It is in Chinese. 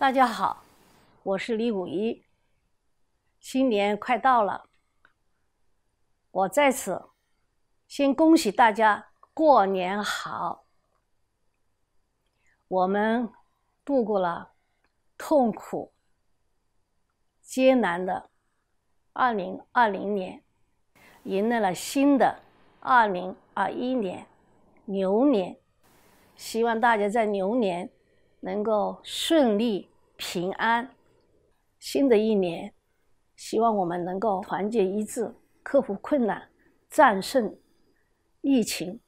大家好，我是李五一。新年快到了，我在此先恭喜大家过年好。我们度过了痛苦、艰难的2020年，迎来了新的2021年牛年，希望大家在牛年。能够顺利平安，新的一年，希望我们能够团结一致，克服困难，战胜疫情。